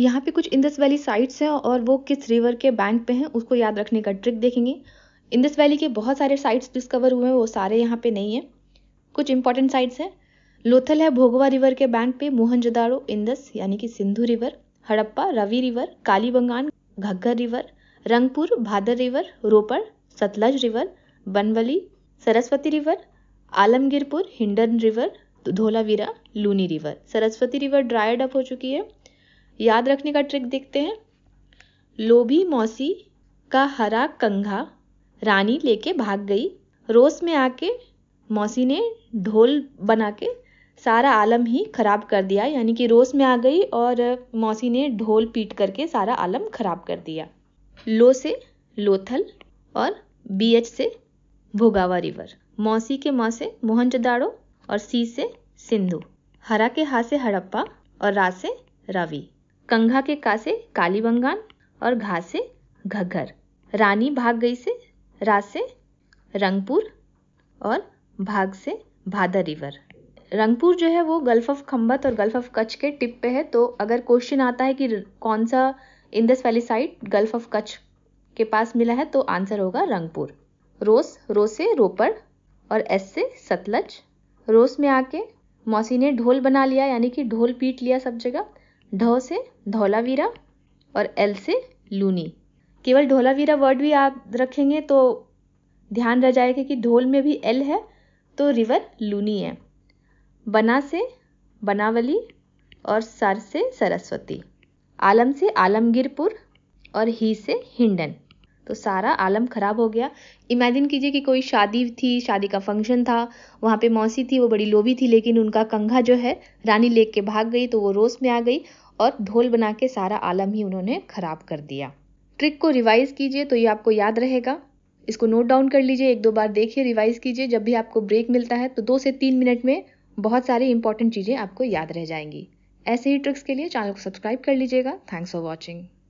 यहाँ पे कुछ इंदस वैली साइट्स हैं और वो किस रिवर के बैंक पे हैं उसको याद रखने का ट्रिक देखेंगे इंदस वैली के बहुत सारे साइट्स डिस्कवर हुए हैं वो सारे यहाँ पे नहीं हैं कुछ इंपॉर्टेंट साइट्स हैं लोथल है भोगवा रिवर के बैंक पे मोहनजदारो इंदस यानी कि Sindhu river Harappa Ravi river Kalibangan Ghaggar river Rangpur Bhadar river Ropar Sutlej river Banawali Saraswati river Alamgirpur Hindon river Dholavira Luni river Saraswati river dried up हो चुकी है याद रखने का ट्रिक देखते हैं लोभी मौसी का हरा कंघा रानी लेके भाग गई रोस में आके मौसी ने ढोल बना के सारा आलम ही खराब कर दिया यानी कि रोस में आ गई और मौसी ने ढोल पीट करके सारा आलम खराब कर दिया लो से लोथल और बी एच से भोगावा रिवर मौसी के माँ से मोहनजदाड़ो और सी से सिंधु हरा के हा से हड़प्पा और रा से रवि कंघा के कासे काली बंगान और घासे से घघर रानी भाग गई से रा से रंगपुर और भाग से भादर रिवर रंगपुर जो है वो गल्फ ऑफ खम्बत और गल्फ ऑफ कच्छ के टिप पे है तो अगर क्वेश्चन आता है कि कौन सा Indus valley site gulf of Kutch के पास मिला है तो आंसर होगा रंगपुर रोस रोस से रोपड़ और एस से सतलज रोस में आके मौसी ने ढोल बना लिया यानी कि ढोल पीट लिया सब जगह ढ से धौलावीरा और एल से लूनी केवल ढोलावीरा वर्ड भी याद रखेंगे तो ध्यान रह जाएगा कि ढोल में भी एल है तो रिवर लूनी है बना से बनावली और सर से सरस्वती आलम से आलमगीरपुर और ही से हिंडन तो सारा आलम ख़राब हो गया इमेजिन कीजिए कि कोई शादी थी शादी का फंक्शन था वहाँ पे मौसी थी वो बड़ी लोभी थी लेकिन उनका कंघा जो है रानी लेक के भाग गई तो वो रोस में आ गई और ढोल बना के सारा आलम ही उन्होंने ख़राब कर दिया ट्रिक को रिवाइज़ कीजिए तो ये आपको याद रहेगा इसको नोट डाउन कर लीजिए एक दो बार देखिए रिवाइज़ कीजिए जब भी आपको ब्रेक मिलता है तो दो से तीन मिनट में बहुत सारी इंपॉर्टेंट चीज़ें आपको याद रह जाएंगी ऐसे ही ट्रिक्स के लिए चैनल को सब्सक्राइब कर लीजिएगा थैंक्स फॉर वॉचिंग